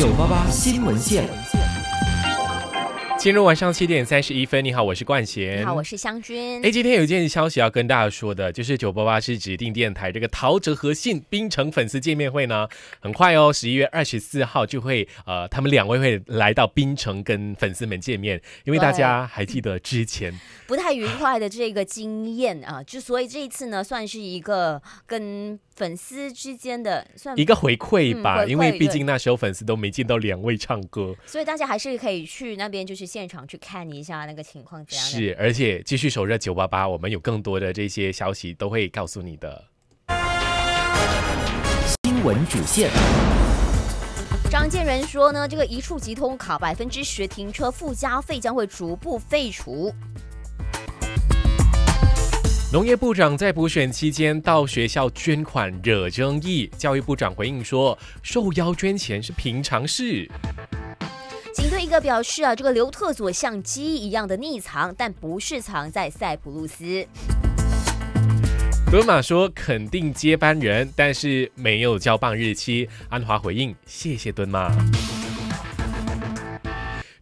九八八新闻线。今入晚上七点三十一分，你好，我是冠贤。好，我是香君。哎，今天有件消息要跟大家说的，就是九八八是指定电台。这个陶喆和信冰城粉丝见面会呢，很快哦，十一月二十四号就会呃，他们两位会来到冰城跟粉丝们见面。因为大家还记得之前 不太愉快的这个经验啊，就所以这一次呢，算是一个跟粉丝之间的一个回馈吧。因为毕竟那时候粉丝都没见到两位唱歌，所以大家还是可以去那边就是。现场去看一下那个情况是，而且继续守着九八八，我们有更多的这些消息都会告诉你的。新闻主线：张建仁说呢，这个一触即通卡百分之十停车附加费将会逐步废除。农业部长在补选期间到学校捐款惹争议，教育部长回应说，受邀捐钱是平常事。个表示啊，这个刘特佐像鸡一样的匿藏，但不是藏在塞浦路斯。德玛说肯定接班人，但是没有交棒日期。安华回应：谢谢敦马。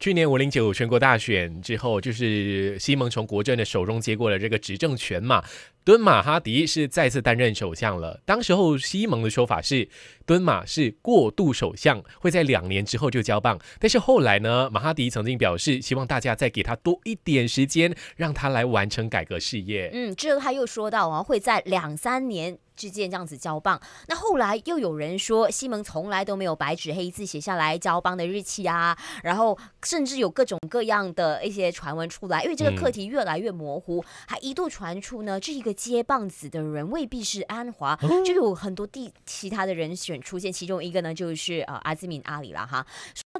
去年五零九全国大选之后，就是西蒙从国政的手中接过了这个执政权嘛。敦马哈迪是再次担任首相了。当时候西蒙的说法是，敦马是过渡首相，会在两年之后就交棒。但是后来呢，马哈迪曾经表示，希望大家再给他多一点时间，让他来完成改革事业。嗯，之后他又说到啊，会在两三年。之间这样子交棒，那后来又有人说西蒙从来都没有白纸黑字写下来交棒的日期啊，然后甚至有各种各样的一些传闻出来，因为这个课题越来越模糊，还一度传出呢，这一个接棒子的人未必是安华，就有很多第其他的人选出现，其中一个呢就是呃阿兹敏阿里了哈。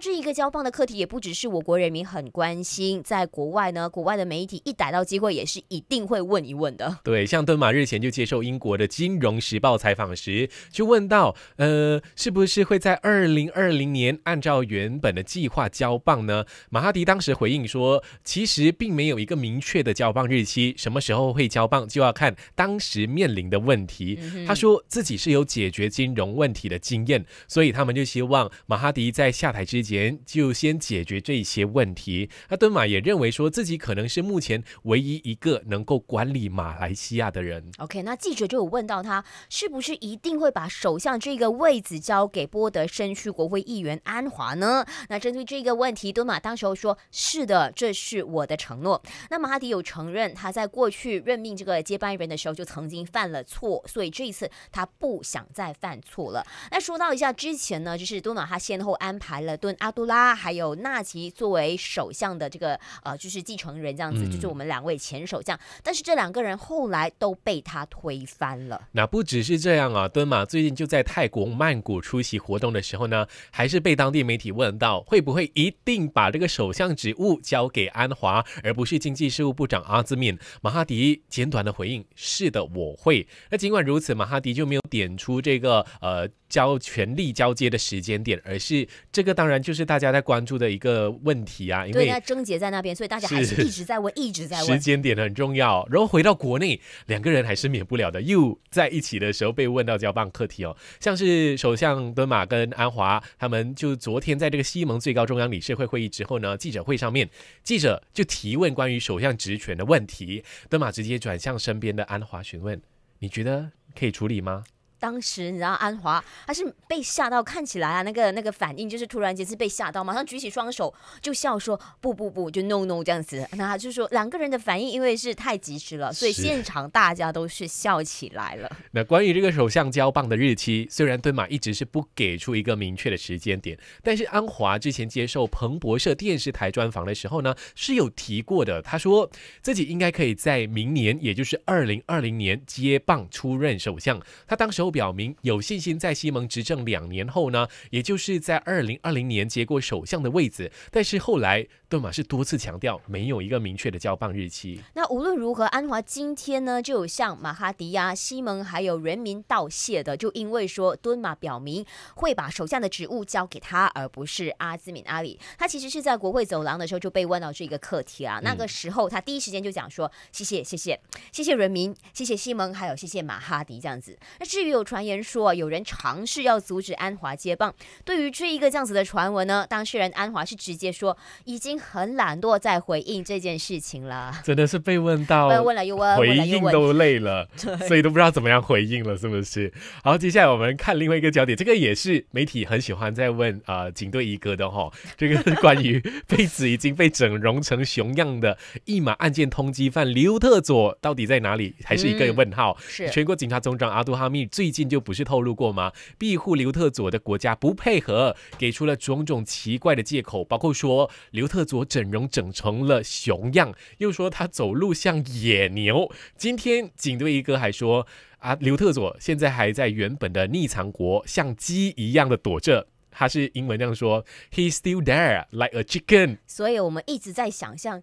这一个交棒的课题也不只是我国人民很关心，在国外呢，国外的媒体一逮到机会也是一定会问一问的。对，像敦马日前就接受英国的《金融时报》采访时，就问到，呃，是不是会在二零二零年按照原本的计划交棒呢？马哈迪当时回应说，其实并没有一个明确的交棒日期，什么时候会交棒就要看当时面临的问题。他说自己是有解决金融问题的经验，所以他们就希望马哈迪在下台之就先解决这些问题。那敦马也认为说自己可能是目前唯一一个能够管理马来西亚的人。OK，那记者就有问到他是不是一定会把首相这个位子交给波德身躯国会议员安华呢？那针对这个问题，敦马当时候说是的，这是我的承诺。那么哈迪有承认他在过去任命这个接班人的时候就曾经犯了错，所以这一次他不想再犯错了。那说到一下之前呢，就是敦马他先后安排了敦。阿杜拉还有纳奇作为首相的这个呃，就是继承人这样子，就是我们两位前首相，但是这两个人后来都被他推翻了。那不只是这样啊，敦马最近就在泰国曼谷出席活动的时候呢，还是被当地媒体问到会不会一定把这个首相职务交给安华，而不是经济事务部长阿兹敏马哈迪。简短的回应是的，我会。那尽管如此，马哈迪就没有点出这个呃。交权力交接的时间点，而是这个当然就是大家在关注的一个问题啊，因为症结在那边，所以大家还是一直在问，一直在问。时间点很重要。然后回到国内，两个人还是免不了的，又在一起的时候被问到交棒课题哦，像是首相敦马跟安华他们，就昨天在这个西蒙最高中央理事会会议之后呢，记者会上面，记者就提问关于首相职权的问题，德玛直接转向身边的安华询问，你觉得可以处理吗？当时你知道安华他是被吓到，看起来啊那个那个反应就是突然间是被吓到，马上举起双手就笑说不不不就 no no 这样子。那就说两个人的反应因为是太及时了，所以现场大家都是笑起来了。那关于这个首相交棒的日期，虽然敦马一直是不给出一个明确的时间点，但是安华之前接受彭博社电视台专访的时候呢是有提过的，他说自己应该可以在明年，也就是二零二零年接棒出任首相。他当时候。表明有信心在西蒙执政两年后呢，也就是在二零二零年接过首相的位子。但是后来，敦马是多次强调没有一个明确的交棒日期。那无论如何，安华今天呢，就有向马哈迪呀、西蒙还有人民道谢的，就因为说敦马表明会把首相的职务交给他，而不是阿兹敏阿里。他其实是在国会走廊的时候就被问到这个课题啊，那个时候他第一时间就讲说：谢谢，谢谢，谢谢人民，谢谢西蒙，还有谢谢马哈迪这样子。那至于。有传言说，有人尝试要阻止安华接棒。对于这一个这样子的传闻呢，当事人安华是直接说已经很懒惰在回应这件事情了。真的是被问到，被问了又问，回应都累了，所以都不知道怎么样回应了，是不是？好，接下来我们看另外一个焦点，这个也是媒体很喜欢在问啊，警队一哥的哈，这个关于被子已经被整容成熊样的义马案件通缉犯刘特佐到底在哪里，还是一个问号？是全国警察总长阿杜哈密最。毕竟就不是透露过吗？庇护刘特佐的国家不配合，给出了种种奇怪的借口，包括说刘特佐整容整成了熊样，又说他走路像野牛。今天警队一哥还说啊，刘特佐现在还在原本的匿藏国，像鸡一样的躲着。他是英文这样说：He still there like a chicken。所以我们一直在想象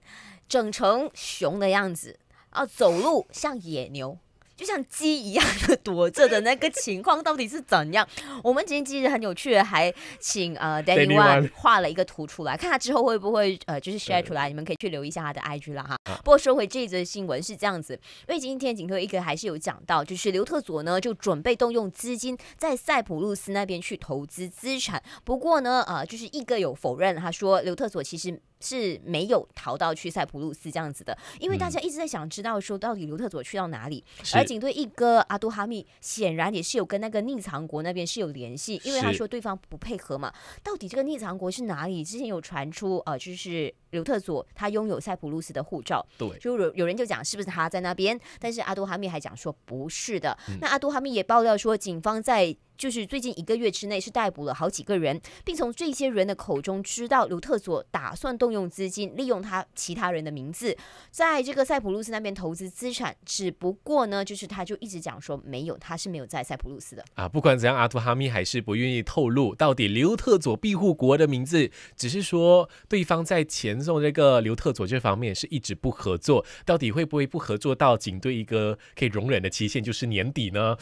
整成熊的样子啊，走路像野牛。就像鸡一样的躲着的那个情况到底是怎样？我们今天其实很有趣的，还请呃 Daniel 画了一个图出来，看他之后会不会呃就是 share 出来，你们可以去留一下他的 IG 啦哈。不过说回这则新闻是这样子，因为今天景特一个还是有讲到，就是刘特佐呢就准备动用资金在塞浦路斯那边去投资资产，不过呢呃就是一个有否认，他说刘特佐其实。是没有逃到去塞浦路斯这样子的，因为大家一直在想知道说到底刘特佐去到哪里，而警队一哥阿杜哈密显然也是有跟那个匿藏国那边是有联系，因为他说对方不配合嘛，到底这个匿藏国是哪里？之前有传出啊，就是。刘特佐他拥有塞浦路斯的护照，对，就有有人就讲是不是他在那边，但是阿杜哈密还讲说不是的。那阿杜哈密也爆料说，警方在就是最近一个月之内是逮捕了好几个人，并从这些人的口中知道刘特佐打算动用资金，利用他其他人的名字，在这个塞浦路斯那边投资资产。只不过呢，就是他就一直讲说没有，他是没有在塞浦路斯的啊。不管怎样，阿杜哈密还是不愿意透露到底刘特佐庇护国的名字，只是说对方在前。从这个刘特佐这方面是一直不合作，到底会不会不合作到仅对一个可以容忍的期限，就是年底呢？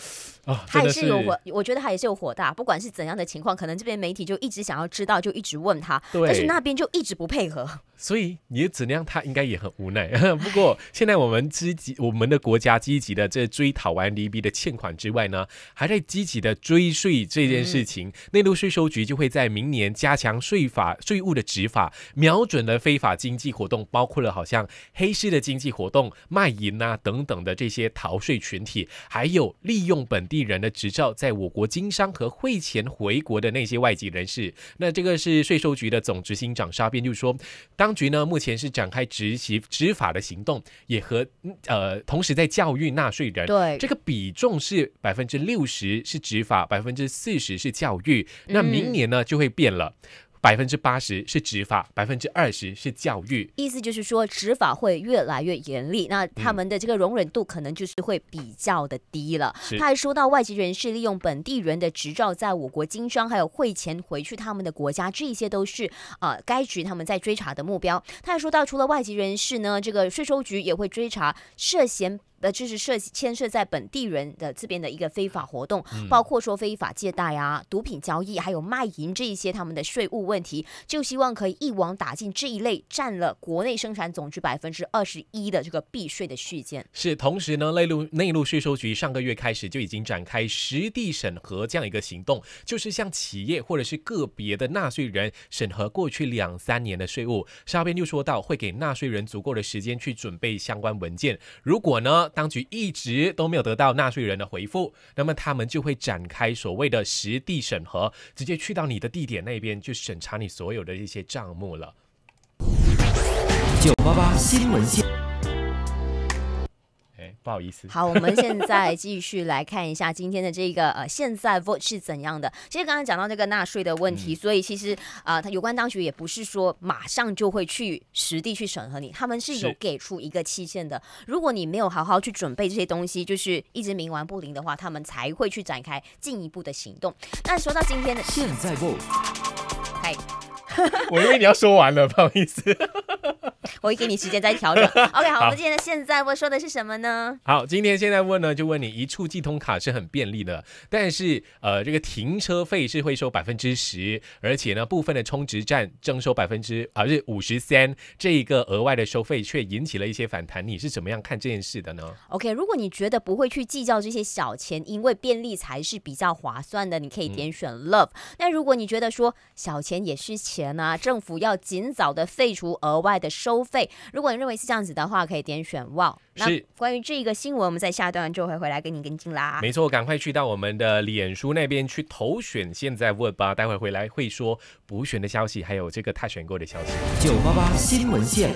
啊，也是有火，我觉得他也是有火大。不管是怎样的情况，可能这边媒体就一直想要知道，就一直问他，但是那边就一直不配合。所以，的志强他应该也很无奈。不过，现在我们积极，我们的国家积极的在追讨完离 B 的欠款之外呢，还在积极的追税这件事情。内陆税收局就会在明年加强税法税务的执法，瞄准了非法经济活动，包括了好像黑市的经济活动、卖淫啊等等的这些逃税群体，还有利用本地人的执照在我国经商和汇钱回国的那些外籍人士。那这个是税收局的总执行长沙边就说，当。局呢，目前是展开执行执法的行动，也和呃同时在教育纳税人。对，这个比重是百分之六十是执法，百分之四十是教育。那明年呢，就会变了。百分之八十是执法，百分之二十是教育。意思就是说，执法会越来越严厉，那他们的这个容忍度可能就是会比较的低了。他还说到，外籍人士利用本地人的执照在我国经商，还有汇钱回去他们的国家，这些都是啊，该局他们在追查的目标。他还说到，除了外籍人士呢，这个税收局也会追查涉嫌。呃，就是涉牵涉在本地人的这边的一个非法活动，包括说非法借贷啊、毒品交易，还有卖淫这一些他们的税务问题，就希望可以一网打尽这一类占了国内生产总值百分之二十一的这个避税的事件。是，同时呢，内陆内陆税收局上个月开始就已经展开实地审核这样一个行动，就是向企业或者是个别的纳税人审核过去两三年的税务。沙边就说到，会给纳税人足够的时间去准备相关文件，如果呢。当局一直都没有得到纳税人的回复，那么他们就会展开所谓的实地审核，直接去到你的地点那边去审查你所有的一些账目了。九八八新闻线。不好意思，好，我们现在继续来看一下今天的这个呃，现在 vote 是怎样的？其实刚刚讲到这个纳税的问题，所以其实啊、呃，有关当局也不是说马上就会去实地去审核你，他们是有给出一个期限的。如果你没有好好去准备这些东西，就是一直冥顽不灵的话，他们才会去展开进一步的行动。那说到今天的现在 vote，我以为你要说完了，不好意思。我会给你时间再调整。OK，好，我们今天的现在问说的是什么呢？好，今天现在问呢，就问你一处即通卡是很便利的，但是呃，这个停车费是会收百分之十，而且呢，部分的充值站征收百分之啊是五十三，这一个额外的收费却引起了一些反弹，你是怎么样看这件事的呢？OK，如果你觉得不会去计较这些小钱，因为便利才是比较划算的，你可以点选 Love。那如果你觉得说小钱也是钱。啊，政府要尽早的废除额外的收费。如果你认为是这样子的话，可以点选 v o 那关于这一个新闻，我们在下一段就会回来跟你跟进啦。没错，赶快去到我们的脸书那边去投选，现在问吧。待会回来会说补选的消息，还有这个他选购的消息。九八八新闻线。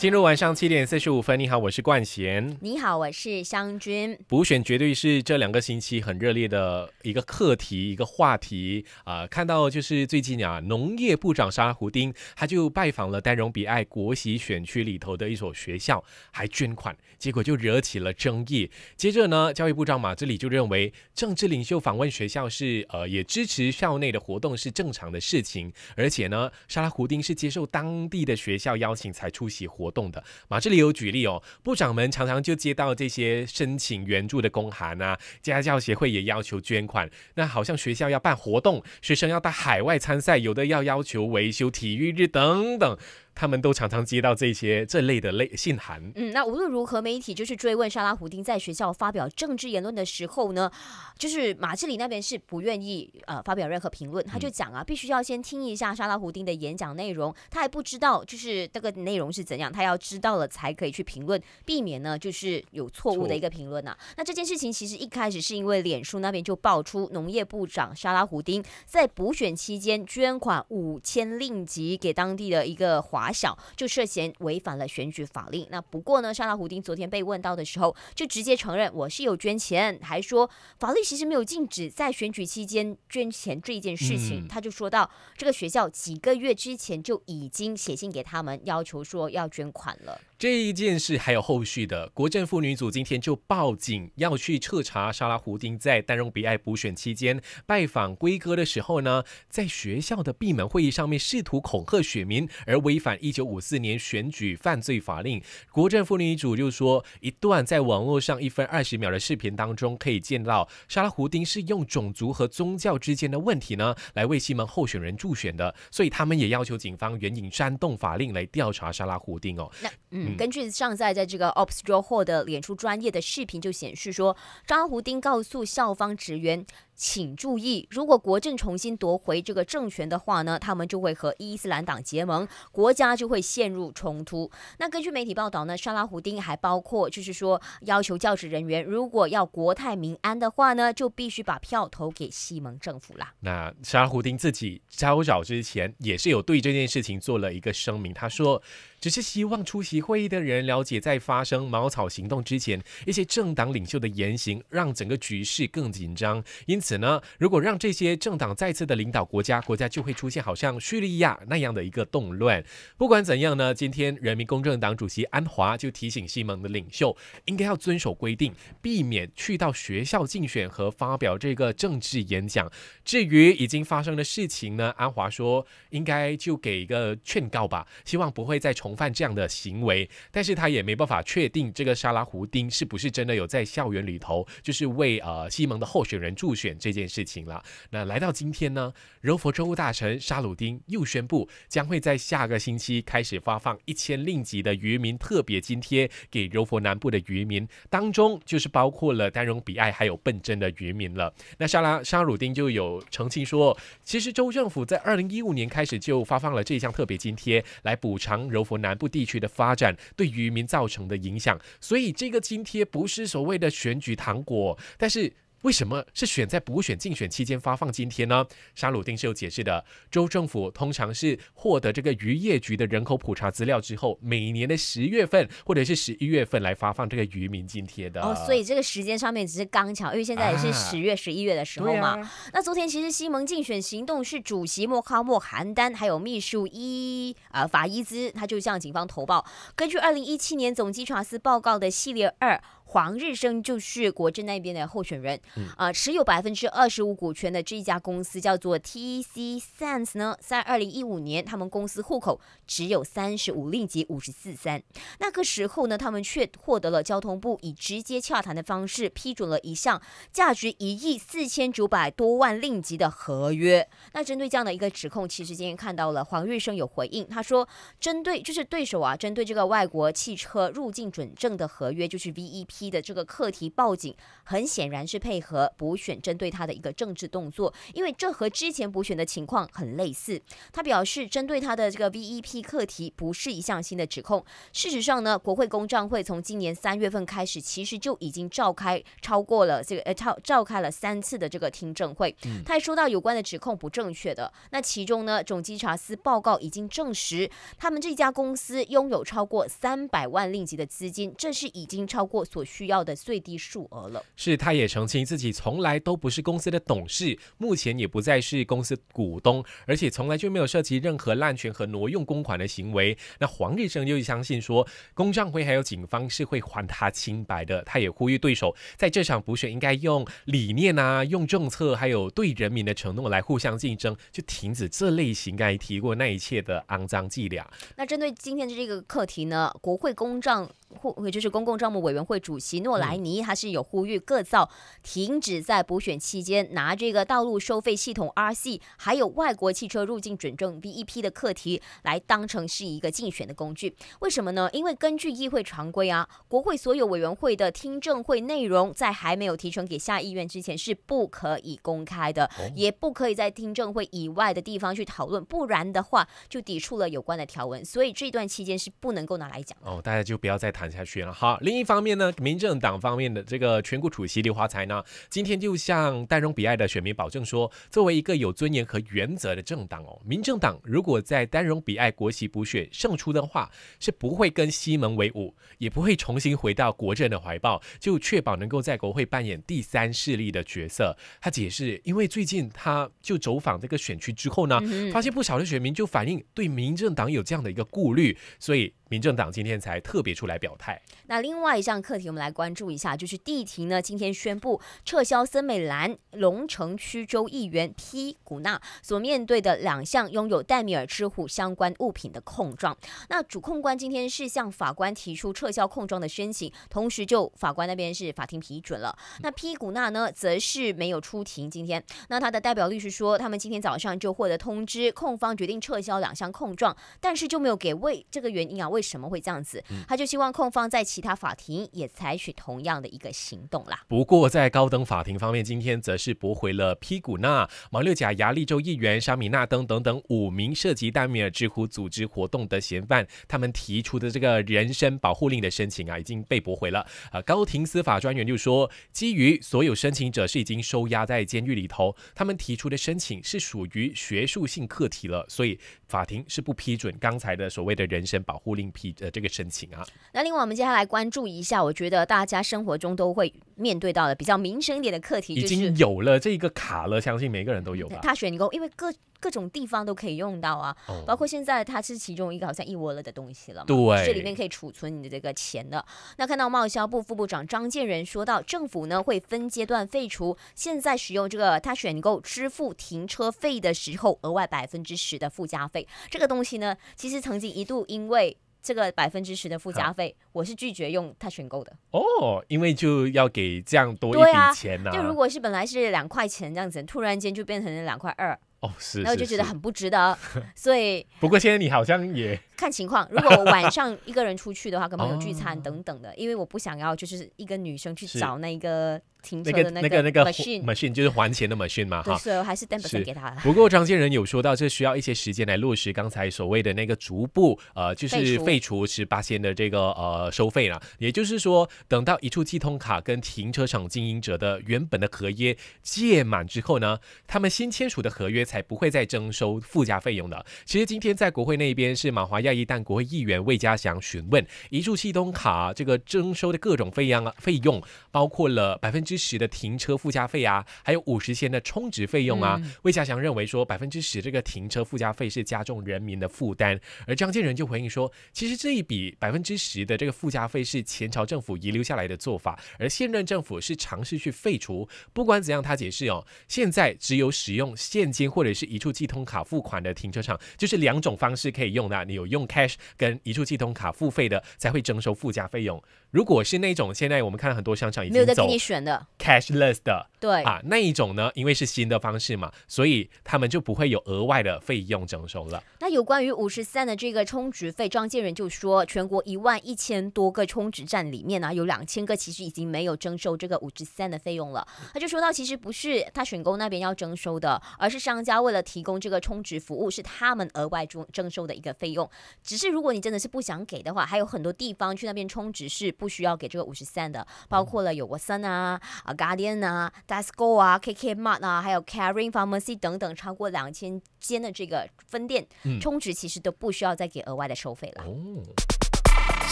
今日晚上七点四十五分，你好，我是冠贤。你好，我是香君。补选绝对是这两个星期很热烈的一个课题，一个话题啊。看到就是最近啊，农业部长沙拉胡丁他就拜访了丹戎比爱国席选区里头的一所学校，还捐款，结果就惹起了争议。接着呢，教育部长马志礼就认为，政治领袖访问学校是呃，也支持校内的活动是正常的事情，而且呢，沙拉胡丁是接受当地的学校邀请才出席活。活动的马这里有举例哦。部长们常常就接到这些申请援助的公函啊，家教协会也要求捐款。那好像学校要办活动，学生要到海外参赛，有的要要求维修体育日等等。他们都常常接到这些这类的类信函。嗯，那无论如何，媒体就是追问沙拉·胡丁在学校发表政治言论的时候呢，就是马志里那边是不愿意呃发表任何评论。他就讲啊，必须要先听一下沙拉·胡丁的演讲内容，他还不知道就是这个内容是怎样，他要知道了才可以去评论，避免呢就是有错误的一个评论呐。那这件事情其实一开始是因为脸书那边就爆出农业部长沙拉·胡丁在补选期间捐款五千令吉给当地的一个华。小就涉嫌违反了选举法令。那不过呢，莎拉胡丁昨天被问到的时候，就直接承认我是有捐钱，还说法律其实没有禁止在选举期间捐钱这一件事情。他就说到，这个学校几个月之前就已经写信给他们，要求说要捐款了。这一件事还有后续的，国政妇女组今天就报警要去彻查莎拉胡丁在丹绒比爱补选期间拜访龟哥的时候呢，在学校的闭门会议上面试图恐吓选民而违反。《一九五四年选举犯罪法令》，国政妇女主就说，一段在网络上一分二十秒的视频当中，可以见到沙拉胡丁是用种族和宗教之间的问题呢，来为西门候选人助选的，所以他们也要求警方援引煽动法令来调查沙拉胡丁哦。那嗯，根据上在在这个 o p s o r d h a 的演出专业的视频就显示说，沙拉胡丁告诉校方职员。请注意，如果国政重新夺回这个政权的话呢，他们就会和伊斯兰党结盟，国家就会陷入冲突。那根据媒体报道呢，沙拉胡丁还包括，就是说要求教职人员，如果要国泰民安的话呢，就必须把票投给西蒙政府啦。那沙拉胡丁自己招早之前，也是有对这件事情做了一个声明，他说，只是希望出席会议的人了解，在发生茅草行动之前，一些政党领袖的言行让整个局势更紧张，因此。此呢，如果让这些政党再次的领导国家，国家就会出现好像叙利亚那样的一个动乱。不管怎样呢，今天人民公正党主席安华就提醒西蒙的领袖，应该要遵守规定，避免去到学校竞选和发表这个政治演讲。至于已经发生的事情呢，安华说应该就给一个劝告吧，希望不会再重犯这样的行为。但是他也没办法确定这个沙拉胡丁是不是真的有在校园里头，就是为呃西蒙的候选人助选。这件事情了。那来到今天呢，柔佛州务大臣沙鲁丁又宣布，将会在下个星期开始发放一千令吉的渔民特别津贴给柔佛南部的渔民，当中就是包括了丹绒比埃还有笨珍的渔民了。那沙拉沙鲁丁就有澄清说，其实州政府在二零一五年开始就发放了这项特别津贴，来补偿柔佛南部地区的发展对渔民造成的影响。所以这个津贴不是所谓的选举糖果，但是。为什么是选在补选竞选期间发放津贴呢？沙鲁丁是有解释的。州政府通常是获得这个渔业局的人口普查资料之后，每年的十月份或者是十一月份来发放这个渔民津贴的。哦，所以这个时间上面只是刚巧，因为现在也是十月、十一月的时候嘛。那昨天其实西蒙竞选行动是主席莫哈莫韩丹，还有秘书伊啊法伊兹，他就向警方投报。根据二零一七年总机查司报告的系列二。黄日升就是国政那边的候选人，啊，持有百分之二十五股权的这一家公司叫做 T C Sense 呢，在二零一五年，他们公司户口只有三十五令吉五十四三，那个时候呢，他们却获得了交通部以直接洽谈的方式批准了一项价值一亿四千九百多万令吉的合约。那针对这样的一个指控，其实今天看到了黄日升有回应，他说，针对就是对手啊，针对这个外国汽车入境准证的合约就是 V E P。批的这个课题报警，很显然是配合补选针对他的一个政治动作，因为这和之前补选的情况很类似。他表示，针对他的这个 V E P 课题不是一项新的指控。事实上呢，国会公账会从今年三月份开始，其实就已经召开超过了这个呃召召开了三次的这个听证会。他还说到，有关的指控不正确的。那其中呢，总稽查司报告已经证实，他们这家公司拥有超过三百万令吉的资金，这是已经超过所。需要的最低数额了。是，他也澄清自己从来都不是公司的董事，目前也不再是公司股东，而且从来就没有涉及任何滥权和挪用公款的行为。那黄立生又相信说，公账会还有警方是会还他清白的。他也呼吁对手在这场补选应该用理念啊，用政策，还有对人民的承诺来互相竞争，就停止这类型刚才提过那一切的肮脏伎俩。那针对今天的这个课题呢，国会公账或就是公共账目委员会主。席诺莱尼他是有呼吁各造停止在补选期间拿这个道路收费系统 RC，还有外国汽车入境准证 v e p 的课题来当成是一个竞选的工具。为什么呢？因为根据议会常规啊，国会所有委员会的听证会内容在还没有提成给下议院之前是不可以公开的，也不可以在听证会以外的地方去讨论，不然的话就抵触了有关的条文。所以这段期间是不能够拿来讲哦。大家就不要再谈下去了。好，另一方面呢。民政党方面的这个全国主席刘华才呢，今天就向丹戎比爱的选民保证说，作为一个有尊严和原则的政党哦，民政党如果在丹戎比爱国席补选胜出的话，是不会跟西门为伍，也不会重新回到国政的怀抱，就确保能够在国会扮演第三势力的角色。他解释，因为最近他就走访这个选区之后呢，发现不少的选民就反映对民政党有这样的一个顾虑，所以。民进党今天才特别出来表态。那另外一项课题，我们来关注一下，就是地庭呢今天宣布撤销森美兰龙城区州议员皮古纳所面对的两项拥有戴米尔之虎相关物品的控状。那主控官今天是向法官提出撤销控状的申请，同时就法官那边是法庭批准了。那皮古纳呢，则是没有出庭今天。那他的代表律师说，他们今天早上就获得通知，控方决定撤销两项控状，但是就没有给为这个原因啊为。为什么会这样子？他就希望控方在其他法庭也采取同样的一个行动啦。不过在高等法庭方面，今天则是驳回了皮古纳、毛六甲、牙利州议员沙米纳登等等五名涉及丹米尔之虎组织活动的嫌犯他们提出的这个人身保护令的申请啊，已经被驳回了。呃，高庭司法专员就说，基于所有申请者是已经收押在监狱里头，他们提出的申请是属于学术性课题了，所以法庭是不批准刚才的所谓的人身保护令。呃，这个申请啊，那另外我们接下来关注一下，我觉得大家生活中都会。面对到的比较民生一点的课题，已经有了这个卡了，相信每个人都有吧。他选购，因为各各种地方都可以用到啊，包括现在它是其中一个好像一窝了的东西了对，这里面可以储存你的这个钱的。那看到贸销部副部长张建仁说到，政府呢会分阶段废除现在使用这个他选购支付停车费的时候额外百分之十的附加费。这个东西呢，其实曾经一度因为这个百分之十的附加费，我是拒绝用他选购的。哦，因为就要给。这样多一笔钱呐！就如果是本来是两块钱这样子，突然间就变成了两块二，哦，是，那我就觉得很不值得。所以，不过现在你好像也。看情况，如果我晚上一个人出去的话，可能有聚餐 等等的，因为我不想要就是一个女生去找那个停车的那个那个 machine machine，就是还钱的 machine 嘛哈。所以还是 d o e 给他了。不过张建仁有说到，这需要一些时间来落实刚才所谓的那个逐步呃，就是废除十八仙的这个呃收费了。也就是说，等到一处寄通卡跟停车场经营者的原本的合约届满之后呢，他们新签署的合约才不会再征收附加费用的。其实今天在国会那边是马华要。在一旦国会议员魏家祥询问一触系通卡这个征收的各种费用，啊，费用包括了百分之十的停车附加费啊，还有五十仙的充值费用啊。魏家祥认为说百分之十这个停车附加费是加重人民的负担，而张建仁就回应说，其实这一笔百分之十的这个附加费是前朝政府遗留下来的做法，而现任政府是尝试去废除。不管怎样，他解释哦，现在只有使用现金或者是一处系通卡付款的停车场，就是两种方式可以用的，你有用。用 cash 跟移出系统卡付费的，才会征收附加费用。如果是那种现在我们看很多商场已经没有在给你选的 cashless 的，对啊，那一种呢，因为是新的方式嘛，所以他们就不会有额外的费用征收了。那有关于五十三的这个充值费，张建仁就说，全国一万一千多个充值站里面呢，有两千个其实已经没有征收这个五十三的费用了。他就说到，其实不是他选购那边要征收的，而是商家为了提供这个充值服务，是他们额外征征收的一个费用。只是如果你真的是不想给的话，还有很多地方去那边充值是。不需要给这个五十仙的，包括了有过森啊、啊 Guardian 啊、d e s k o 啊、KK Mart 啊，还有 c a r i n g Pharmacy 等等超过两千间的这个分店，充值其实都不需要再给额外的收费了。哦，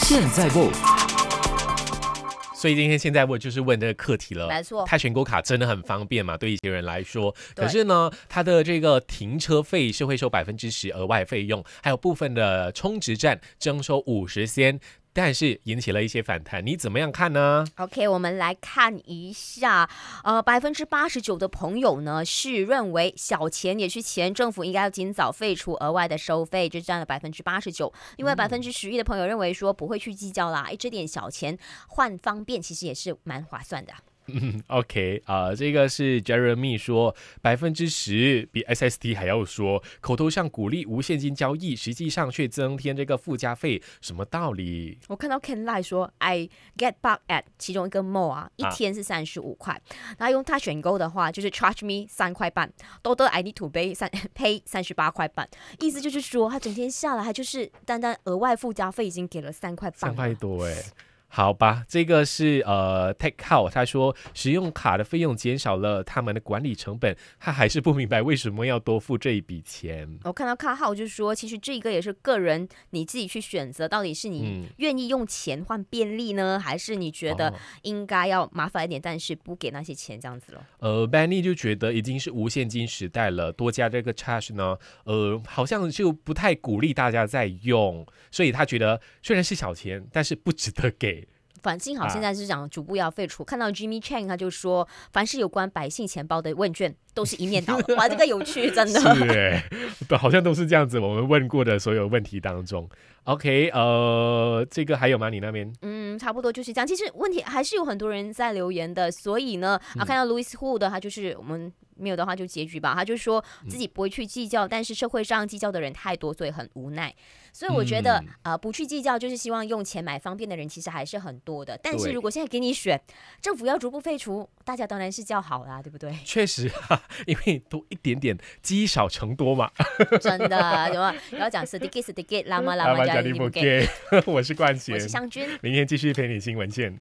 现在不，所以今天现在问就是问这个课题了。没错，泰拳购卡真的很方便嘛，对一些人来说。可是呢，它的这个停车费是会收百分之十额外费用，还有部分的充值站征收五十仙。但是引起了一些反弹，你怎么样看呢？OK，我们来看一下，呃，百分之八十九的朋友呢是认为小钱也是钱，政府应该要尽早废除额外的收费，就占了百分之八十九。另外百分之十一的朋友认为说不会去计较啦，一这点小钱换方便，其实也是蛮划算的。嗯，OK，啊，这个是 Jeremy 说百分之十比 SST 还要说，口头上鼓励无现金交易，实际上却增添这个附加费，什么道理？我看到 Ken l i g h 说，I get back at 其中一个 mall 啊，一天是三十五块，那用他选购的话就是 charge me 三块半多多 I need to pay 三呸 三十八块半，意思就是说他整天下来他就是单单额外附加费已经给了三块半，三块多哎。好吧，这个是呃，Tech w 他说使用卡的费用减少了他们的管理成本，他还是不明白为什么要多付这一笔钱。我看到卡号就是说，其实这个也是个人你自己去选择，到底是你愿意用钱换便利呢，还是你觉得应该要麻烦一点，但是不给那些钱这样子了。呃，Benny 就觉得已经是无现金时代了，多加这个 charge 呢，呃，好像就不太鼓励大家在用，所以他觉得虽然是小钱，但是不值得给。反，幸好现在是讲逐步要废除。看到 Jimmy Chang，他就说，凡是有关百姓钱包的问卷，都是一面倒。哇，这个有趣，真的，好像都是这样子。我们问过的所有问题当中，OK，呃，这个还有吗？你那边？嗯，差不多就是这样。其实问题还是有很多人在留言的，所以呢，啊，看到 Louis Who 的，他就是我们。没有的话就结局吧，他就说自己不会去计较，但是社会上计较的人太多，所以很无奈。所以我觉得，呃，不去计较就是希望用钱买方便的人其实还是很多的。但是如果现在给你选，政府要逐步废除，大家当然是叫好啦，对不对？确实啊，因为多一点点，积少成多嘛。真的什么？然后讲是滴 给是滴给，拉嘛拉嘛，叫你不给。我是冠杰，我是湘君，明天继续陪你新闻见。